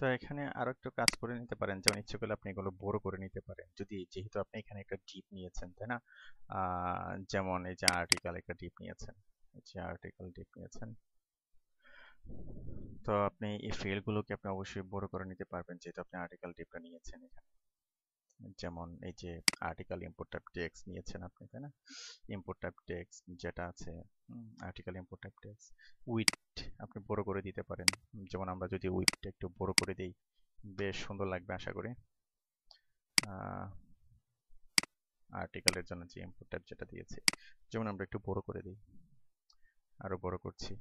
তো এখানে আরো একটু কাজ করে নিতে পারেন যেমন ইচ্ছে করলে আপনি এগুলো বড় করে নিতে পারেন যদি যেহেতু আপনি এখানে একটা ডিপ নিয়েছেন তাই না যেমন এই যে আর্টিকেল একটা ডিপ নিয়েছেন যে আর্টিকেল ডিপ নিয়েছেন তো আপনি এই ফিল্ডগুলোকে আপনি অবশ্যই বড় করে নিতে পারবেন যেহেতু আপনি আর্টিকেল ডিপটা নিয়েছেন এখানে যেমন এই যে আর্টিকেল ইম্পোর্ট টাইপ টেক্স নিয়েছেন আপনি তাই না ইম্পোর্ট টাইপ টেক্স যেটা আছে article import type text with আপনি বড় করে দিতে পারেন যেমন আমরা যদি উইটটা একটু বড় করে দিই বেশ সুন্দর লাগবে আশা করি আর্টিকেলের জন্য যে ইম্পোর্ট টাইপ যেটা দিয়েছি যেমন আমরা একটু বড় করে দিই আরো বড় করছি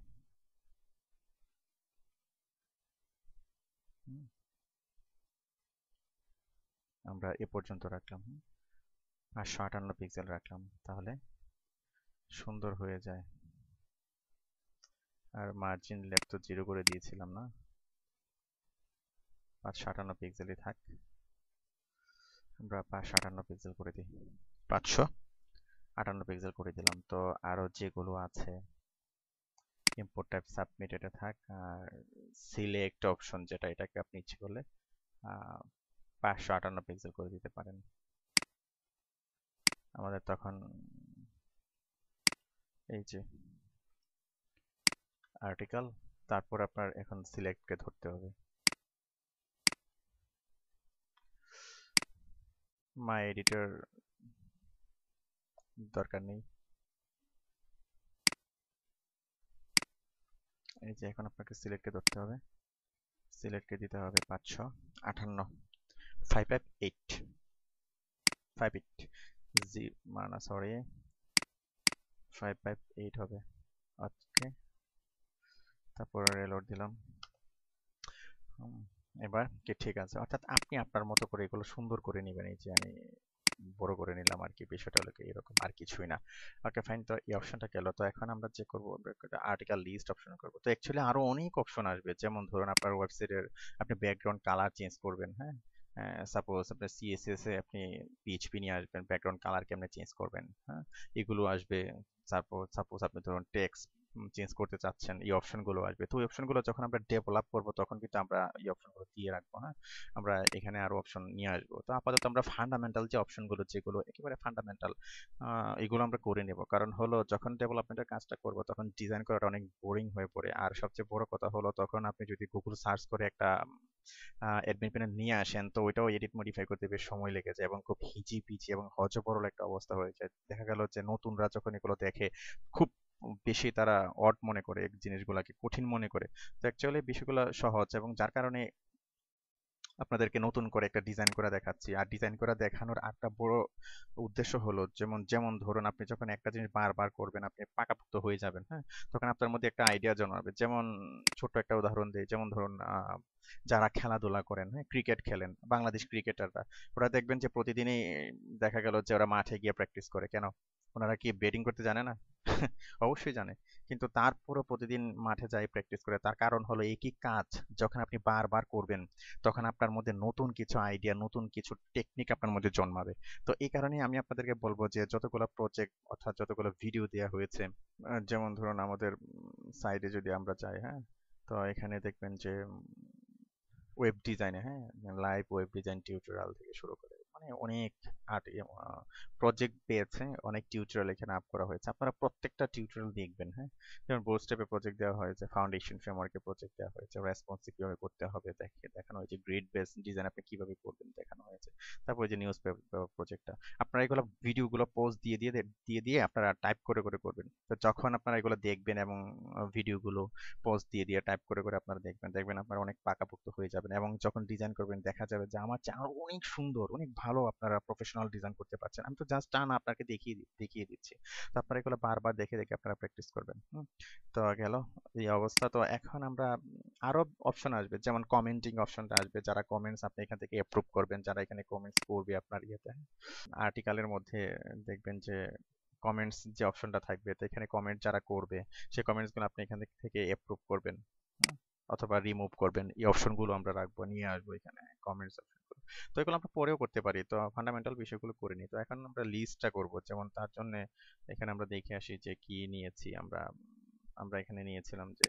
আমরা এ পর্যন্ত রাখলাম আটশো আটান্ন পিক্সেল রাখলাম তাহলে সুন্দর হয়ে যায় আর মার্জিন লেপ তো জিরো করে দিয়েছিলাম না পাঁচশো আটান্ন পিক্সেলই থাক আমরা পাঁচশো আটান্ন পিক্সেল করে দিই পাঁচশো আটান্ন পিক্সেল করে দিলাম তো আরও যেগুলো আছে ইম্পোর্ট টাইপ সাবমিট এটা থাক আর সিলেক্ট অপশন যেটা এটাকে আপনি ইচ্ছে করলে পাঁচশো আটান্ন পিক্সেল করে দিতে পারেন আমাদের তখন এই যে আর্টিকেল তারপর আপনার এখন সিলেক্টকে ধরতে হবে মাই এডিটর দরকার নেই এই যে এখন আপনাকে সিলেক্টকে ধরতে হবে সিলেক্টকে দিতে হবে পাঁচশো আটান্ন করে বড় করে নিলাম আর কি বিষয়টা হলো এরকম আর কিছুই না ওকে ফাইন তো এই অপশনটা গেল তো এখন আমরা যে করবো আর্টিকেল লিস্ট অপশন করবো তো অ্যাকচুয়ালি আরো অনেক অপশন আসবে যেমন ধরুন আপনার ওয়েবসাইটের আপনি ব্যাকগ্রাউন্ড কালার চেঞ্জ করবেন হ্যাঁ সাপোজ হ্যাঁ, আপনার সিএসএস এ আপনি পিএইচপি নিয়ে আসবেন ব্যাকগ্রাউন্ড কালার কেমনে চেঞ্জ করবেন হ্যাঁ এগুলো আসবে তারপর সাপোজ আপনি ধরুন টেক্সট চেঞ্জ করতে চাচ্ছেন এই অপশনগুলো আসবে তো এই অপশনগুলো যখন আমরা ডেভেলপ করব তখন কিন্তু আমরা এই অপশনগুলো দিয়ে রাখবো হ্যাঁ আমরা এখানে আরো অপশন নিয়ে আসবো তো আপাতত আমরা ফান্ডামেন্টাল যে অপশনগুলো যেগুলো একেবারে ফান্ডামেন্টাল এগুলো আমরা করে নেব কারণ হলো যখন ডেভেলপমেন্টের কাজটা করব তখন ডিজাইন করাটা অনেক বোরিং হয়ে পড়ে আর সবচেয়ে বড় কথা হলো তখন আপনি যদি গুগল সার্চ করে একটা অ্যাডমিন নিয়ে আসেন তো ওইটাও এডিট মডিফাই করতে বেশ সময় লেগে যায় এবং খুব হিজি পিজি এবং হজবরল একটা অবস্থা হয়ে যায় দেখা গেল যে নতুনরা যখন এগুলো দেখে খুব বেশি তারা অট মনে করে জিনিসগুলাকে কঠিন মনে করে তো অ্যাকচুয়ালি বিষয়গুলো সহজ এবং যার কারণে আপনাদেরকে নতুন করে একটা ডিজাইন করে দেখাচ্ছি আর ডিজাইন করে দেখানোর একটা বড় উদ্দেশ্য হলো যেমন যেমন ধরুন আপনি যখন একটা জিনিস বারবার করবেন আপনি পাকাপুক্ত হয়ে যাবেন হ্যাঁ তখন আপনার মধ্যে একটা আইডিয়া জন্মাবে যেমন ছোট্ট একটা উদাহরণ দিই যেমন ধরুন যারা খেলাধুলা করেন হ্যাঁ ক্রিকেট খেলেন বাংলাদেশ ক্রিকেটাররা ওরা দেখবেন যে প্রতিদিনই দেখা গেল যে ওরা মাঠে গিয়ে প্র্যাকটিস করে কেন ওনারা কি ব্যাটিং করতে জানে না অবশ্যই জানে কিন্তু তারপরও প্রতিদিন মাঠে যায় প্র্যাকটিস করে তার কারণ হলো একই কাজ যখন আপনি বারবার করবেন তখন আপনার মধ্যে নতুন কিছু আইডিয়া নতুন কিছু টেকনিক আপনার মধ্যে জন্মাবে তো এই কারণে আমি আপনাদেরকে বলবো যে যতগুলো প্রজেক্ট অর্থাৎ যতগুলো ভিডিও দেওয়া হয়েছে যেমন ধরুন আমাদের সাইডে যদি আমরা যাই হ্যাঁ তো এখানে দেখবেন যে ওয়েব ডিজাইনে হ্যাঁ লাইভ ওয়েব ডিজাইন টিউটোরিয়াল থেকে শুরু করে মানে অনেক আর্ট প্রজেক্ট পেয়েছে অনেক টিউটোরিয়াল এখানে আপ করা হয়েছে আপনারা প্রত্যেকটা টিউটোরিয়াল দেখবেন হ্যাঁ যেমন বোর্ড স্টেপে প্রজেক্ট দেওয়া হয়েছে ফাউন্ডেশন ফ্রেমওয়ার্কে প্রজেক্ট দেওয়া হয়েছে রেসপন্সিভ কীভাবে করতে হবে দেখানো হয়েছে গ্রিড বেস ডিজাইন আপনি কীভাবে করবেন দেখানো হয়েছে তারপরে যে নিউজ পেপার প্রজেক্টটা আপনারা এগুলো ভিডিওগুলো পোস্ট দিয়ে দিয়ে দিয়ে দিয়ে আপনারা টাইপ করে করে করবেন তো যখন আপনারা এগুলো দেখবেন এবং ভিডিওগুলো পোস্ট দিয়ে দিয়ে টাইপ করে করে আপনারা দেখবেন দেখবেন আপনারা অনেক পাকাপোক্ত হয়ে যাবেন এবং যখন ডিজাইন করবেন দেখা যাবে যে আমার চ্যানেল অনেক সুন্দর অনেক ভালো আপনারা প্রফেশনাল ডিজাইন করতে পারছেন আমি তো জাস্ট টান আপনাকে দেখিয়ে দেখিয়ে দিচ্ছি তো আপনারা এগুলো বারবার দেখে দেখে আপনারা প্র্যাকটিস করবেন তো গেল এই অবস্থা তো এখন আমরা আরো অপশন আসবে যেমন কমেন্টিং অপশনটা আসবে যারা কমেন্টস আপনি এখান থেকে অ্যাপ্রুভ করবেন যারা এখানে কমেন্টস পড়বে আপনার ইয়েতে আর্টিকেলের মধ্যে দেখবেন যে কমেন্টস যে অপশনটা থাকবে তো এখানে কমেন্ট যারা করবে সেই কমেন্টসগুলো আপনি এখান থেকে অ্যাপ্রুভ করবেন অথবা রিমুভ করবেন এই অপশনগুলো আমরা রাখবো নিয়ে আসবো এখানে কমেন্টস অপশনগুলো তো এগুলো আমরা পরেও করতে পারি তো ফান্ডামেন্টাল বিষয়গুলো করে নিই তো এখন আমরা লিস্টটা করব যেমন তার জন্য এখানে আমরা দেখে আসি যে কি নিয়েছি আমরা আমরা এখানে নিয়েছিলাম যে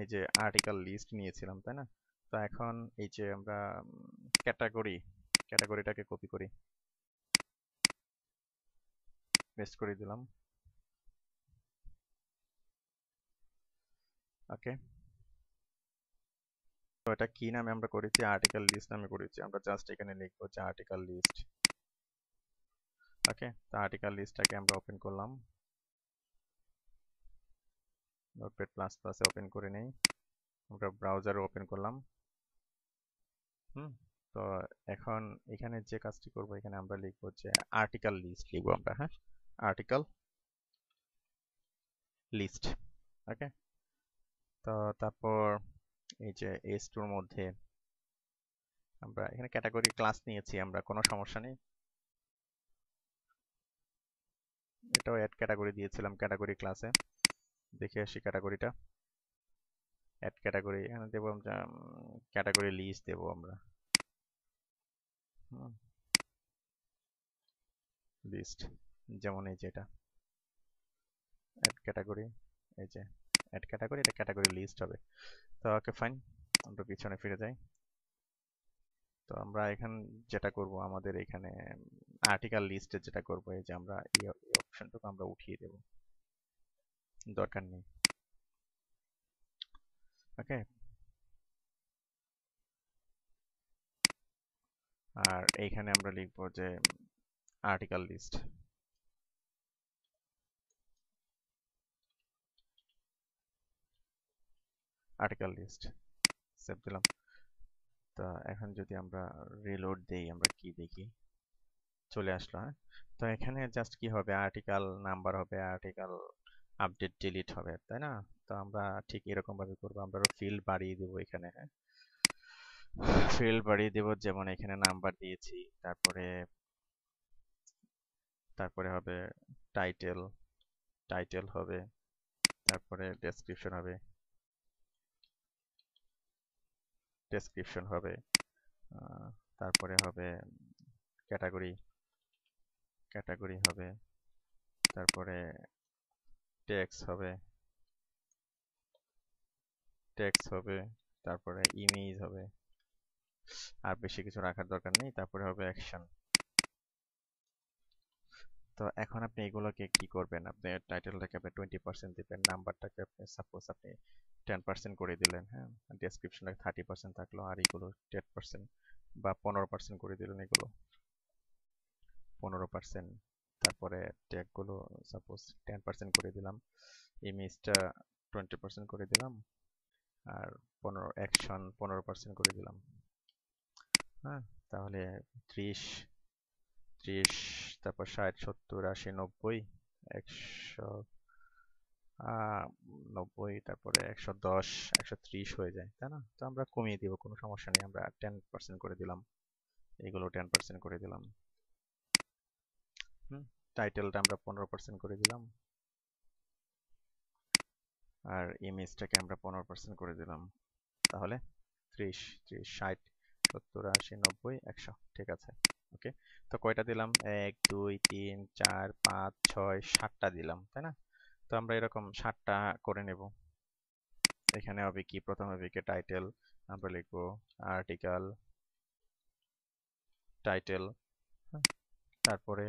এই যে আর্টিকেল লিস্ট নিয়েছিলাম তাই না তো এখন এই যে আমরা ক্যাটাগরি ক্যাটাগরিটাকে কপি করি পেস্ট করে দিলাম ওকে তো এটা কি নামে আমরা করেছি আর্টিকেল লিস্ট নামে করেছি আমরা জাস্ট এখানে লিখবো যে আর্টিকেল লিস্ট ওকে তো আর্টিকেল লিস্টটাকে আমরা ওপেন করলাম নোটপ্যাড প্লাস প্লাসে ওপেন করে নেই আমরা ব্রাউজার ওপেন করলাম তো এখন এখানে যে কাজটি করব এখানে আমরা লিখব যে আর্টিকেল লিস্ট লিখব আমরা হ্যাঁ আর্টিকেল লিস্ট ওকে তো তারপর এই যে এস টুর মধ্যে আমরা এখানে ক্যাটাগরি ক্লাস নিয়েছি আমরা কোনো সমস্যা নেই এটাও অ্যাড ক্যাটাগরি দিয়েছিলাম ক্যাটাগরি ক্লাসে দেখে আসি ক্যাটাগরিটা অ্যাড ক্যাটাগরি এখানে দেবো আমরা ক্যাটাগরি লিস্ট দেবো আমরা লিস্ট যেমন এই যে এটা অ্যাড ক্যাটাগরি এই যে অ্যাড ক্যাটাগরি এটা ক্যাটাগরি লিস্ট হবে তো ওকে ফাইন আমরা পিছনে ফিরে যাই তো আমরা এখান যেটা করব আমাদের এখানে আর্টিকেল লিস্টে যেটা করব এই যে আমরা এই অপশনটুকু আমরা উঠিয়ে দেব দরকার নেই okay আর এইখানে আমরা লিখব যে article list article list save দিলাম তো এখন যদি আমরা রিলোড দেই আমরা কি দেখি চলে আসলো হ্যাঁ তো এখানে জাস্ট কি হবে আর্টিকেল নাম্বার হবে আর্টিকেল আপডেট ডিলিট হবে তাই না তো আমরা ঠিক এরকম ভাবে করবো আমরা ফিল্ড বাড়িয়ে দেবো এখানে হ্যাঁ ফিল্ড বাড়িয়ে দেবো যেমন এখানে নাম্বার দিয়েছি তারপরে তারপরে হবে টাইটেল টাইটেল হবে তারপরে ডেসক্রিপশন হবে ডেসক্রিপশন হবে তারপরে হবে ক্যাটাগরি ক্যাটাগরি হবে তারপরে টেক্স হবে টেক্সট হবে তারপরে ইমেজ হবে আর বেশি কিছু রাখার দরকার নেই তারপরে হবে অ্যাকশন তো এখন আপনি এগুলোকে কি করবেন আপনি টাইটেলটাকে আপনি টোয়েন্টি পার্সেন্ট দিবেন নাম্বারটাকে আপনি সাপোজ আপনি টেন পার্সেন্ট করে দিলেন হ্যাঁ ডেসক্রিপশনটা থার্টি পার্সেন্ট থাকলো আর এগুলো টেন পার্সেন্ট বা পনেরো পার্সেন্ট করে দিলেন এগুলো পনেরো পার্সেন্ট তারপরে ট্যাগগুলো সাপোজ টেন পার্সেন্ট করে দিলাম ইমেজটা টোয়েন্টি পার্সেন্ট করে দিলাম আর পনেরো অ্যাকশন পনেরো পার্সেন্ট করে দিলাম হ্যাঁ তাহলে ত্রিশ ত্রিশ তারপর ষাট সত্তর আশি নব্বই একশো নব্বই তারপরে একশো দশ একশো ত্রিশ হয়ে যায় তাই না তো আমরা কমিয়ে দিব কোনো সমস্যা নেই আমরা টেন পার্সেন্ট করে দিলাম এগুলো টেন পার্সেন্ট করে দিলাম হুম টাইটেলটা আমরা পনেরো পার্সেন্ট করে দিলাম আর ইমেজটাকে e আমরা পনেরো পার্সেন্ট করে দিলাম তাহলে ত্রিশ ত্রিশ ষাট সত্তর আশি নব্বই একশো ঠিক আছে ওকে তো কয়টা দিলাম এক দুই তিন চার পাঁচ ছয় সাতটা দিলাম তাই না তো আমরা এরকম সাতটা করে নেব এখানে হবে কি প্রথম হবে কি টাইটেল আমরা লিখব আর্টিকেল হ্যাঁ? টাইটেল তারপরে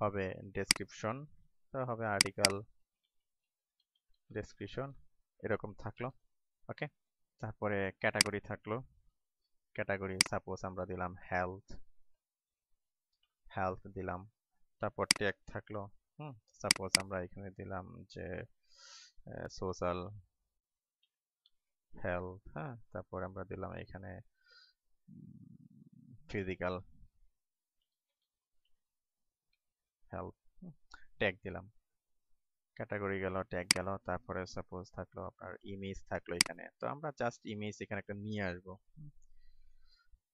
হবে ডেসক্রিপশন তো হবে আর্টিকেল ডেসক্রিপশন এরকম থাকলো ওকে তারপরে ক্যাটাগরি থাকলো ক্যাটাগরি সাপোজ আমরা দিলাম হেলথ হেলথ দিলাম তারপর ট্যাগ থাকলো হুম সাপোজ আমরা এখানে দিলাম যে সোশ্যাল হেলথ হ্যাঁ তারপর আমরা দিলাম এখানে ফিজিক্যাল হেলথ ট্যাগ দিলাম ক্যাটাগরি গেল ট্যাগ গেল তারপরে সাপোজ থাকলো আপনার ইমেজ থাকলো এখানে তো আমরা জাস্ট ইমেজ এখানে একটা নিয়ে আসবো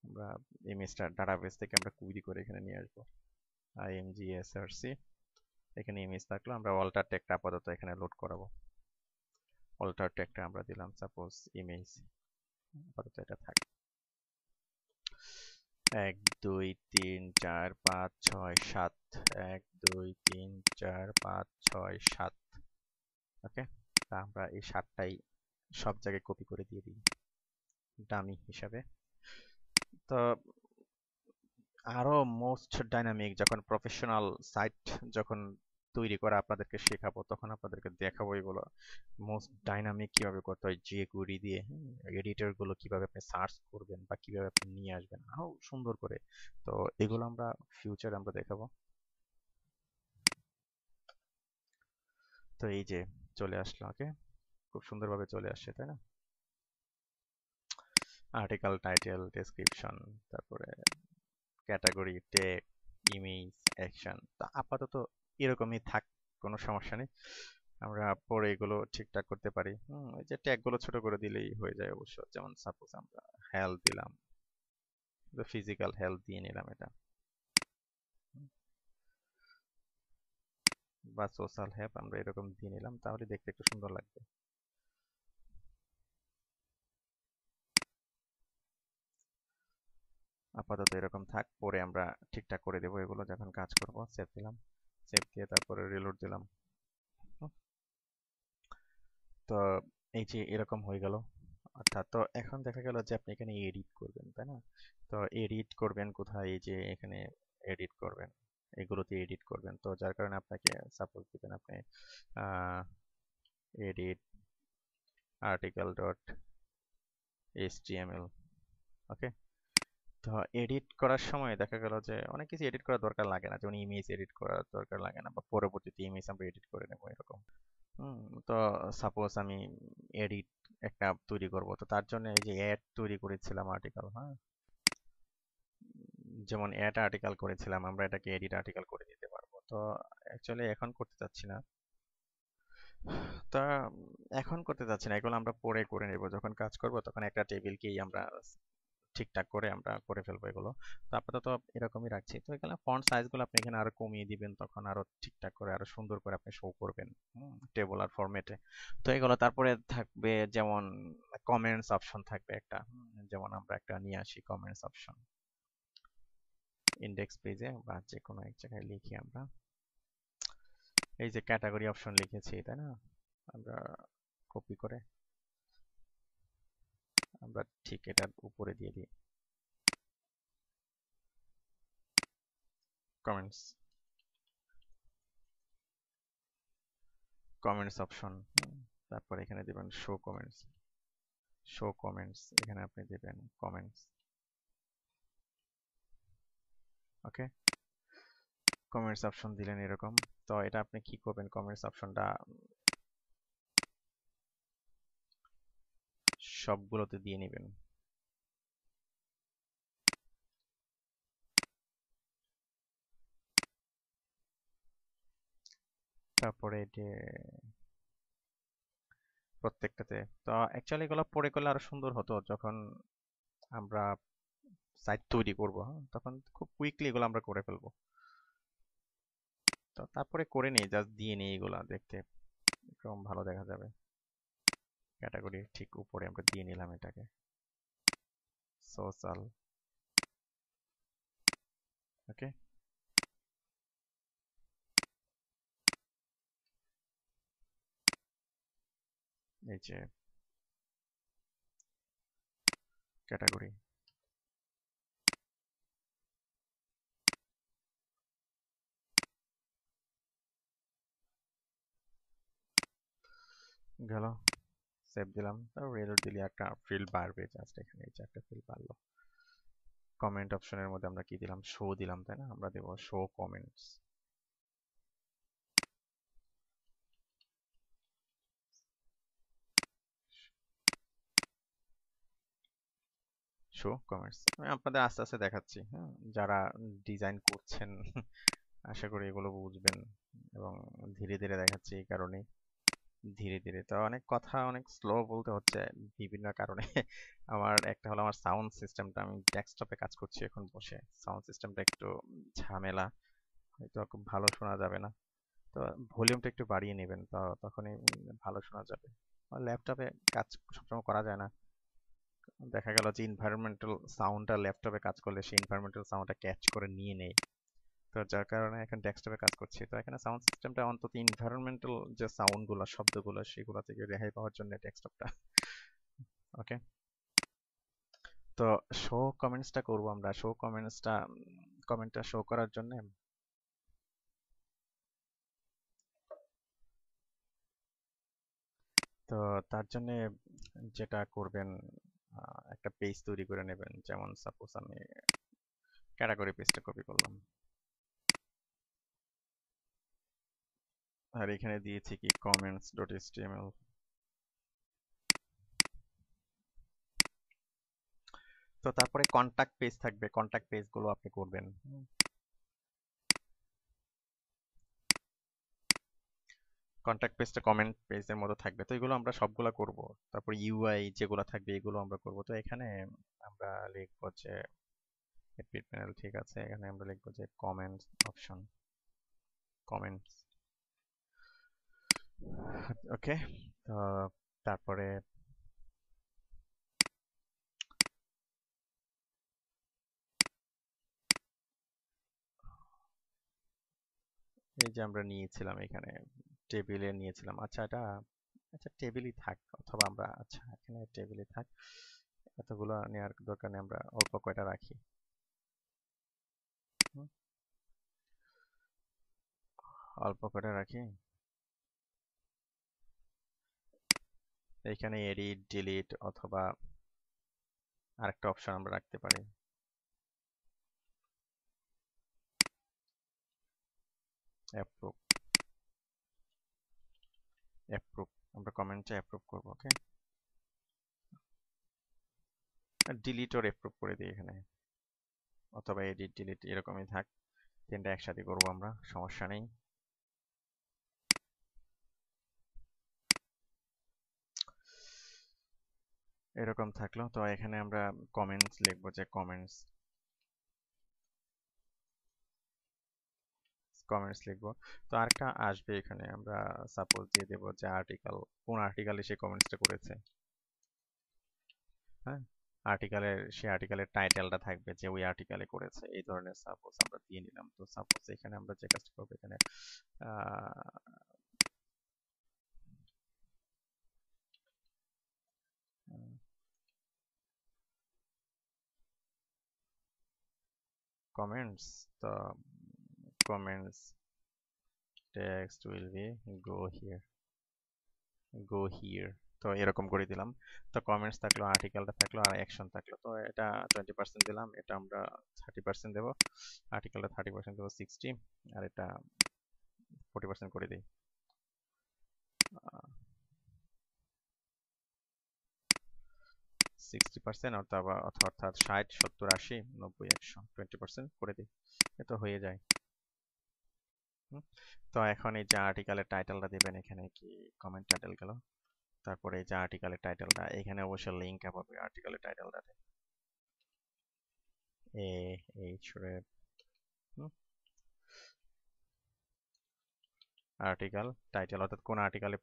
আমরা ইমেজটা ডাটাবেস থেকে আমরা কুইরি করে এখানে নিয়ে আসবো সি এখানে ইমেজ থাকলো আমরা অল্টার ট্যাগটা আপাতত এখানে লোড করাবো অল্টার ট্যাগটা আমরা দিলাম সাপোজ ইমেজ আপাতত এটা থাক এক দুই তিন চার পাঁচ ছয় সাত এক দুই তিন চার পাঁচ ছয় সাত ওকে তা আমরা এই সাতটাই সব জায়গায় কপি করে দিয়ে দিই ডামি হিসাবে তো আরো মোস্ট ডাইনামিক যখন প্রফেশনাল সাইট যখন তৈরি করা আপনাদেরকে শেখাবো তখন আপনাদেরকে দেখাবো এগুলো মোস্ট ডাইনামিক কিভাবে করতে হয় যে গুড়ি দিয়ে এডিটর গুলো কিভাবে আপনি সার্চ করবেন বা কিভাবে আপনি নিয়ে আসবেন আরও সুন্দর করে তো এগুলো আমরা ফিউচারে আমরা দেখাবো তো এই যে চলে আসলো ওকে খুব সুন্দরভাবে চলে আসছে তাই না আর্টিকেল টাইটেল ডেসক্রিপশন তারপরে ক্যাটাগরি টেক ইমেজ অ্যাকশন তা আপাতত এরকমই থাক কোনো সমস্যা নেই আমরা পরে এগুলো ঠিকঠাক করতে পারি হুম এই যে ট্যাগগুলো ছোট করে দিলেই হয়ে যায় অবশ্য যেমন সাপোজ আমরা হেলথ দিলাম ফিজিক্যাল হেলথ দিয়ে নিলাম এটা বা সোশ্যাল হেল্প আমরা এরকম দিয়ে নিলাম তাহলে দেখতে একটু সুন্দর লাগবে আপাতত এরকম থাক পরে আমরা ঠিকঠাক করে দেবো এগুলো যখন কাজ করব সেভ দিলাম সেভ তারপরে রিলোড দিলাম তো এই যে এরকম হয়ে গেল অর্থাৎ আচ্ছা, তো এখন দেখা গেল যে আপনি এখানে এডিট করবেন তাই না তো এডিট করবেন কোথায় এই যে এখানে এডিট করবেন এগুলোতে এডিট করবেন তো যার কারণে আপনাকে সাপোর্ট দিবেন আপনি edit article dot HTML okay তো এডিট করার সময় দেখা গেল যে অনেক কিছু এডিট করার দরকার লাগে না যেমন ইমেজ এডিট করার দরকার লাগে না বা পরবর্তীতে ইমেজ আমরা এডিট করে নেবো এরকম তো সাপোজ আমি এডিট একটা তৈরি করব তো তার জন্য এই যে অ্যাড তৈরি করেছিলাম আর্টিকেল হ্যাঁ যেমন অ্যাড আর্টিকেল করেছিলাম আমরা এটাকে এডিট আর্টিকেল করে দিতে পারবো তো অ্যাকচুয়ালি এখন করতে চাচ্ছি না তা এখন করতে চাচ্ছি না এগুলো আমরা পরে করে নেব যখন কাজ করব তখন একটা টেবিলকেই আমরা ঠিকঠাক করে আমরা করে ফেলবো এগুলো তো আপাতত এরকমই রাখছি তো এখানে ফন্ট সাইজগুলো আপনি এখানে আরো কমিয়ে দিবেন তখন আরো ঠিকঠাক করে আরো সুন্দর করে আপনি শো করবেন টেবল আর ফরম্যাটে তো এগুলো তারপরে থাকবে যেমন কমেন্টস অপশন থাকবে একটা যেমন আমরা একটা নিয়ে আসি কমেন্টস অপশন ইন্ডেক্স পেজে বা যে কোনো এক জায়গায় লিখি আমরা এই যে ক্যাটাগরি অপশন লিখেছি তাই না আমরা কপি করে আমরা ঠিক এটার উপরে দিয়ে দিই কমেন্টস কমেন্টস অপশন তারপর এখানে দেবেন শো কমেন্টস শো কমেন্টস এখানে আপনি দেবেন কমেন্টস ওকে কমেন্টস অপশন দিলেন এরকম তো এটা আপনি কি করবেন কমেন্টস অপশনটা সবগুলোতে দিয়ে নেবেন তারপরে যে প্রত্যেকটাতে তো অ্যাকচুয়ালি এগুলো পরে করলে আরো সুন্দর হতো যখন আমরা সাইট তৈরি করব হ্যাঁ? তখন খুব কুইকলি এগুলো আমরা করে ফেলবো তো তারপরে করে নিই জাস্ট দিয়ে নিই এগুলা দেখতে একদম ভালো দেখা যাবে ক্যাটাগরি ঠিক উপরে আমরা দিয়ে নিলাম এটাকে সোশ্যাল ওকে এই যে ক্যাটাগরি গেল সেভ দিলাম তারপর রেলোড দিলে একটা ফিল বাড়বে জাস্ট এখানে এই যে একটা ফিল্ড বাড়লো কমেন্ট অপশনের মধ্যে আমরা কি দিলাম শো দিলাম তাই না আমরা দেব শো কমেন্টস শো কমেন্টস আমি আপনাদের আস্তে আস্তে দেখাচ্ছি হ্যাঁ যারা ডিজাইন করছেন আশা করি এগুলো বুঝবেন এবং ধীরে ধীরে দেখাচ্ছি এই কারণেই ধীরে ধীরে তো অনেক কথা অনেক স্লো বলতে হচ্ছে বিভিন্ন কারণে আমার একটা হলো আমার সাউন্ড সিস্টেমটা আমি ডেস্কটপে কাজ করছি এখন বসে সাউন্ড সিস্টেমটা একটু ঝামেলা হয়তো খুব ভালো শোনা যাবে না তো ভলিউমটা একটু বাড়িয়ে নেবেন তো তখনই ভালো শোনা যাবে ল্যাপটপে কাজ সবসময় করা যায় না দেখা গেল যে ইনভায়রনমেন্টাল সাউন্ডটা ল্যাপটপে কাজ করলে সেই ইনভায়রনমেন্টাল সাউন্ডটা ক্যাচ করে নিয়ে নেয় তো যার কারণে এখন ডেস্কটপে কাজ করছি তো এখানে সাউন্ড সিস্টেমটা অন্তত ইনভায়রনমেন্টাল যে সাউন্ডগুলো শব্দগুলো সেগুলো থেকে রেহাই পাওয়ার জন্য ডেস্কটপটা ওকে তো শো কমেন্টসটা করব আমরা শো কমেন্টসটা কমেন্টটা শো করার জন্য তো তার জন্য যেটা করবেন একটা পেজ তৈরি করে নেবেন যেমন সাপোজ আমি ক্যাটাগরি পেজটা কপি করলাম আর এখানে দিয়েছি কি কমেন্টস ডট এসটিএমএল তো তারপরে কন্টাক্ট পেজ থাকবে কন্টাক্ট পেজগুলো আপনি করবেন কন্ট্যাক্ট পেজটা কমেন্ট পেজের মতো থাকবে তো এগুলো আমরা সবগুলা করব তারপর ইউআই যেগুলো থাকবে এগুলো আমরা করব তো এখানে আমরা লিখব যে এপিট প্যানেল ঠিক আছে এখানে আমরা লিখব যে কমেন্টস অপশন কমেন্টস ওকে তো তারপরে এই যে আমরা নিয়েছিলাম এখানে টেবিলে নিয়েছিলাম আচ্ছা এটা আচ্ছা টেবিলই থাক অথবা আমরা আচ্ছা এখানে টেবিলই থাক এতগুলো নেওয়ার দরকার নেই আমরা অল্প কয়টা রাখি অল্প কয়টা রাখি এখানে এডিট ডিলিট অথবা আরেকটা অপশন আমরা রাখতে পারি অ্যাপ্রুভ আমরা কমেন্টটা অ্যাপ্রুভ করব ওকে ডিলিট ওর অ্যাপ্রুভ করে দিই এখানে অথবা এডিট ডিলিট এরকমই থাক তিনটা একসাথে করবো আমরা সমস্যা নেই এরকম থাকলো তো এখানে আমরা কমেন্টস লিখবো যে কমেন্টস কমেন্টস লিখবো তো আরেকটা আসবে এখানে আমরা সাপোজ দিয়ে দেবো যে আর্টিকেল কোন আর্টিকেলে সে কমেন্টসটা করেছে হ্যাঁ আর্টিকেলের সে আর্টিকেলের টাইটেলটা থাকবে যে ওই আর্টিকেলে করেছে এই ধরনের সাপোজ আমরা দিয়ে নিলাম তো সাপোজ এখানে আমরা যে কাজটা করবো এখানে comments the comments text will be go here go here তো এরকম করে দিলাম তো কমেন্টস থাকলো আর্টিকেলটা থাকলো আর অ্যাকশন থাকলো তো এটা টোয়েন্টি পার্সেন্ট দিলাম এটা আমরা থার্টি পার্সেন্ট দেবো আর্টিকেলটা থার্টি পার্সেন্ট দেবো সিক্সটি আর এটা ফোর্টি পার্সেন্ট করে দিই সিক্সটি অর্থাৎ অর্থাৎ করে হয়ে যায় তো এখন এই যে আর্টিকেলের টাইটেলটা দিবেন এখানে কি কমেন্ট টাইটেল গেল তারপরে এই যে আর্টিকেলের টাইটেলটা এখানে অবশ্যই পাবে আর্টিকেলের টাইটেলটাতে এ আর্টিকেল টাইটেল অর্থাৎ কোন আর্টিকেলে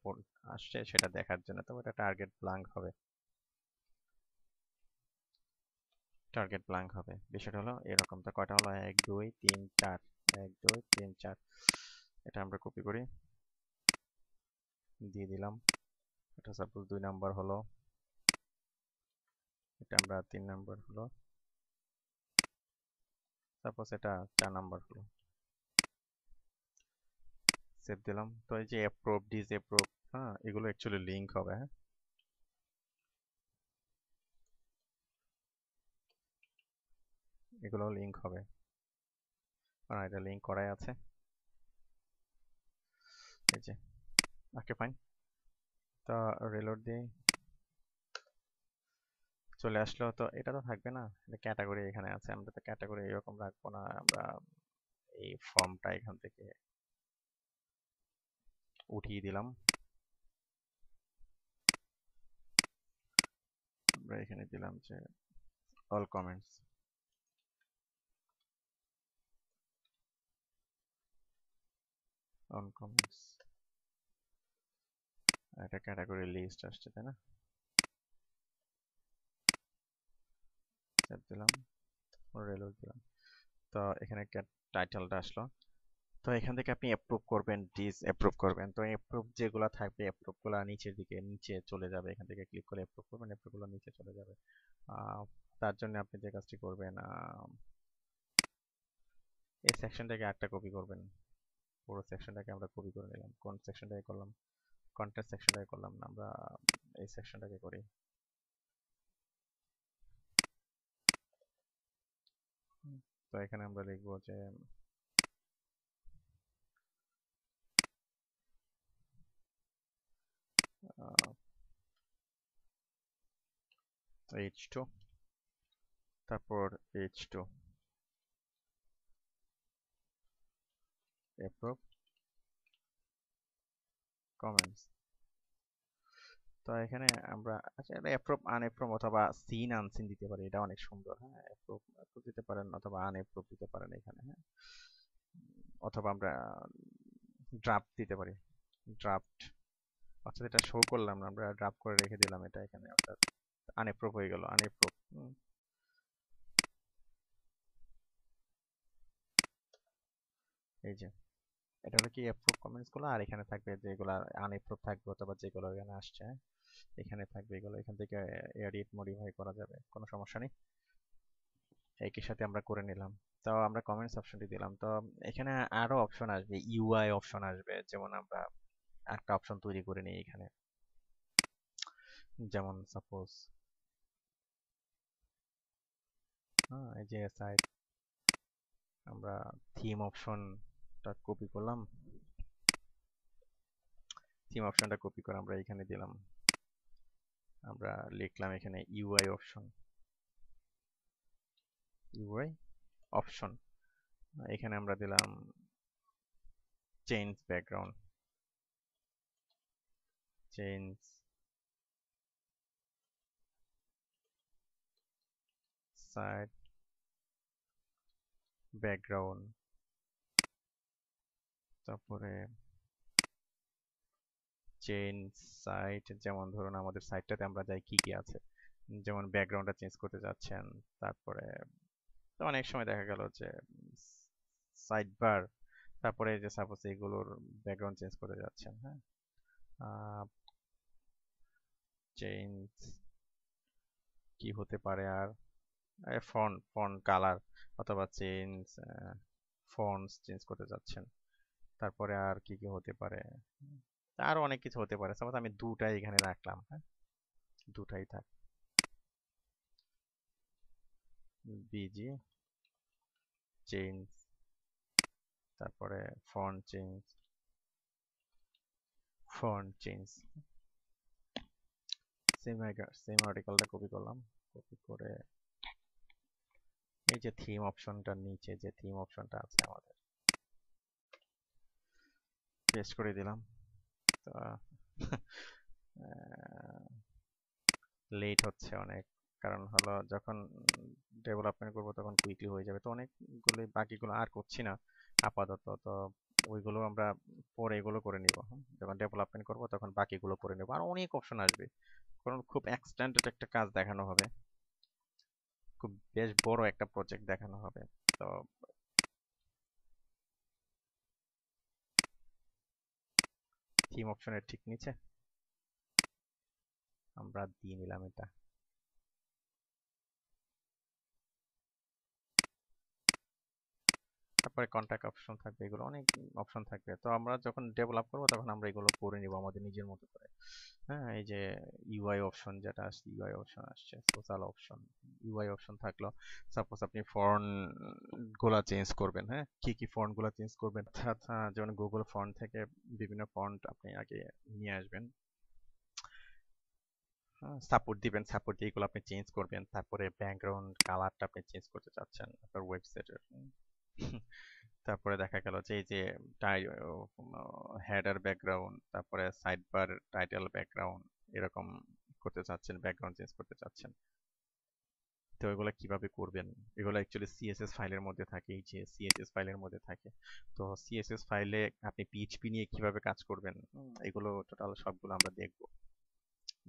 আসছে সেটা দেখার জন্য তো এটা টার্গেট ব্ল্যাঙ্ক হবে টার্গেট ব্ল্যাঙ্ক হবে বিষয়টা হলো এরকম তো কয়টা হলো এক দুই তিন চার এক দুই তিন চার এটা আমরা কপি করি দিয়ে দিলাম এটা সাপোজ দুই নাম্বার হলো এটা আমরা তিন নাম্বার হলো সাপোজ এটা চার নাম্বার হলো সেভ দিলাম তো এই যে অ্যাপ্রুভ ডিজ অ্যাপ্রুভ হ্যাঁ এগুলো অ্যাকচুয়ালি লিঙ্ক হবে হ্যাঁ এগুলো লিঙ্ক হবে কারণ এটা লিঙ্ক করাই আছে এই যে ওকে ফাইন তা রিলোড দিয়ে চলে আসলো তো এটা তো থাকবে না এটা ক্যাটাগরি এখানে আছে আমরা তো ক্যাটাগরি এরকম রাখবো না আমরা এই ফর্মটা এখান থেকে উঠিয়ে দিলাম আমরা এখানে দিলাম যে অল কমেন্টস অন কমেন্টস একটা ক্যাটাগরি লিস্ট আসছে তাই না দিলাম দিলাম তো এখানে টাইটেলটা আসলো তো এখান থেকে আপনি অ্যাপ্রুভ করবেন ডিস অ্যাপ্রুভ করবেন তো অ্যাপ্রুভ যেগুলো থাকবে অ্যাপ্রুভগুলো নিচের দিকে নিচে চলে যাবে এখান থেকে ক্লিক করে অ্যাপ্রুভ করবেন অ্যাপ্রুভগুলো নিচে চলে যাবে তার জন্য আপনি যে কাজটি করবেন এই থেকে আটটা কপি করবেন পুরো সেকশনটাকে আমরা কপি করে নিলাম কোন সেকশনটাকে করলাম কন্টেন্ট সেকশনটাকে করলাম না আমরা এই সেকশনটাকে করি তো এখানে আমরা লিখবো যে এইচ টু তারপর এইচ টু approve comments তো এখানে আমরা আচ্ছা এটা অ্যাপ্রুভ আনঅ্যাপ্রুভ অথবা seen unseen দিতে পারি এটা অনেক সুন্দর হ্যাঁ অ্যাপ্রুভ অ্যাপ্রুভ দিতে পারেন অথবা আনঅ্যাপ্রুভ দিতে পারেন এখানে হ্যাঁ অথবা আমরা draft দিতে পারি draft অর্থাৎ আচ্ছা, এটা show করলাম না আমরা draft করে রেখে দিলাম এটা এখানে অর্থাৎ আনঅ্যাপ্রুভ হয়ে গেল আনঅ্যাপ্রুভ এই যে এটা হলো কি এপ্রুভ কমেন্টস গুলো আর এখানে থাকবে যেগুলো আনএপ্রুভ থাকবে অথবা যেগুলো এখানে আসছে এখানে থাকবে এগুলো এখান থেকে এডিট মডিফাই করা যাবে কোনো সমস্যা নেই একই সাথে আমরা করে নিলাম তো আমরা কমেন্টস অপশনটি দিলাম তো এখানে আরো অপশন আসবে ইউআই অপশন আসবে যেমন আমরা একটা অপশন তৈরি করে নিই এখানে যেমন সাপোজ হ্যাঁ এই যে সাইট আমরা থিম অপশন অপশনটা কপি করলাম থিম অপশনটা কপি করে আমরা এখানে দিলাম আমরা লিখলাম এখানে ইউআই অপশন ইউআই অপশন এখানে আমরা দিলাম change background change side background তারপরে চেইন সাইট যেমন ধরুন আমাদের সাইটটাতে আমরা যাই কি কি আছে যেমন ব্যাকগ্রাউন্ডটা চেঞ্জ করতে যাচ্ছেন তারপরে তো অনেক সময় দেখা গেল যে সাইড বার তারপরে যে সাপোজ এগুলোর ব্যাকগ্রাউন্ড চেঞ্জ করতে যাচ্ছেন হ্যাঁ চেঞ্জ কি হতে পারে আর ফন্ট ফন্ট কালার অথবা চেঞ্জ ফন্টস চেঞ্জ করতে যাচ্ছেন তারপরে আর কি কি হতে পারে আরো অনেক কিছু হতে পারে সাপোজ আমি দুটাই এখানে রাখলাম হ্যাঁ দুটাই থাক বিজি চেঞ্জ তারপরে phone change phone change same same আর্টিকেলটা কপি করলাম কপি করে এই যে থিম অপশনটার নিচে যে থিম অপশনটা আছে আমাদের পেস্ট করে দিলাম তো লেট হচ্ছে অনেক কারণ হলো যখন ডেভেলপমেন্ট করবো তখন কুইকলি হয়ে যাবে তো অনেকগুলো বাকিগুলো আর করছি না আপাতত তো ওইগুলো আমরা পরে এগুলো করে নিব যখন ডেভেলপমেন্ট করব তখন বাকিগুলো করে নেব আর অনেক অপশন আসবে কারণ খুব এক্সটেন্ডেড একটা কাজ দেখানো হবে খুব বেশ বড় একটা প্রজেক্ট দেখানো হবে তো থিম অপশনের ঠিক নিচে আমরা দিয়ে নিলাম এটা তারপরে কন্ট্যাক্ট অপশন থাকবে এগুলো অনেক অপশন থাকবে তো আমরা যখন ডেভেলপ করব তখন আমরা এগুলো করে নিব আমাদের নিজের মতো করে হ্যাঁ এই যে ইউআই অপশন যেটা আসছে ইউআই অপশন আসছে সোশ্যাল অপশন ইউআই অপশন থাকলো সাপোজ আপনি ফর্ন গুলা চেঞ্জ করবেন হ্যাঁ কি কি ফর্ন গুলা চেঞ্জ করবেন যেমন গুগল ফর্ন থেকে বিভিন্ন ফন্ট আপনি আগে নিয়ে আসবেন সাপোর্ট হ্যাঁ, দিবেন সাপোর্ট দিয়ে এগুলো আপনি চেঞ্জ করবেন তারপরে ব্যাকগ্রাউন্ড কালারটা আপনি চেঞ্জ করতে চাচ্ছেন আপনার ওয়েবসাইটের তারপরে দেখা গেল যে এই যে হেডার ব্যাকগ্রাউন্ড তারপরে সাইড বার টাইটেল ব্যাকগ্রাউন্ড এরকম করতে চাচ্ছেন ব্যাকগ্রাউন্ড চেঞ্জ করতে চাচ্ছেন তো এগুলো কিভাবে করবেন এগুলো অ্যাকচুয়ালি সিএসএস ফাইলের মধ্যে থাকে এই যে সিএসএস ফাইলের মধ্যে থাকে তো সিএসএস ফাইলে আপনি পিএইচপি নিয়ে কিভাবে কাজ করবেন এগুলো টোটাল সবগুলো আমরা দেখব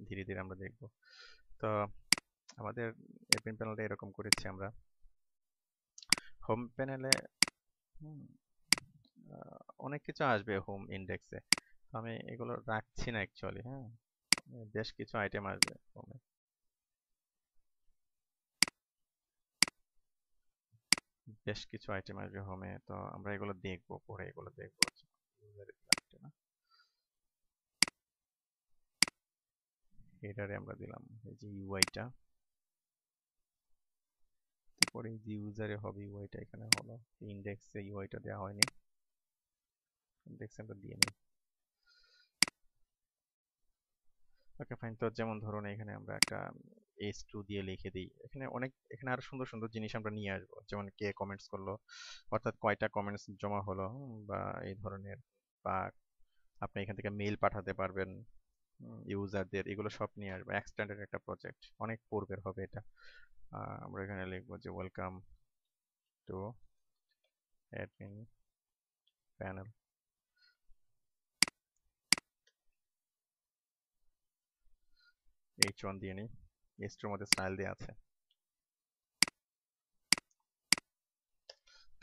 ধীরে ধীরে আমরা দেখব তো আমাদের অ্যাডমিন প্যানেলটা এরকম করেছি আমরা হোম প্যানেলে অনেক কিছু আসবে হোম ইন্ডেক্সে আমি এগুলো রাখছি না অ্যাকচুয়ালি হ্যাঁ বেশ কিছু আইটেম আসবে হোমে বেশ কিছু আইটেম আসবে হোমে তো আমরা এগুলো দেখবো পরে এগুলো দেখবো হেডারে আমরা দিলাম এই যে ইউআইটা পরে যে ইউজারে হবে ইউআইটা এখানে হলো ইন্ডেক্সে ইউআইটা দেওয়া হয়নি ইন্ডেক্স আমরা দিয়ে নিই ওকে ফাইন তো যেমন ধরুন এখানে আমরা একটা এস টু দিয়ে লিখে দিই এখানে অনেক এখানে আরো সুন্দর সুন্দর জিনিস আমরা নিয়ে আসবো যেমন কে কমেন্টস করলো অর্থাৎ কয়টা কমেন্টস জমা হলো বা এই ধরনের বা আপনি এখান থেকে মেইল পাঠাতে পারবেন ইউজারদের এগুলো সব নিয়ে আসবো এক্সটেন্ডেড একটা প্রজেক্ট অনেক পূর্বের হবে এটা আমরা এখানে লিখবো যে welcome to admin panel H one দিয়ে নিই এস টুর মধ্যে স্টাইল দিয়ে আছে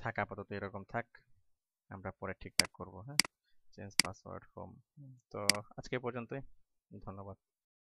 থাক আপাতত এরকম থাক আমরা পরে ঠিকঠাক করব হ্যাঁ চেঞ্জ পাসওয়ার্ড হোম তো আজকে পর্যন্তই ধন্যবাদ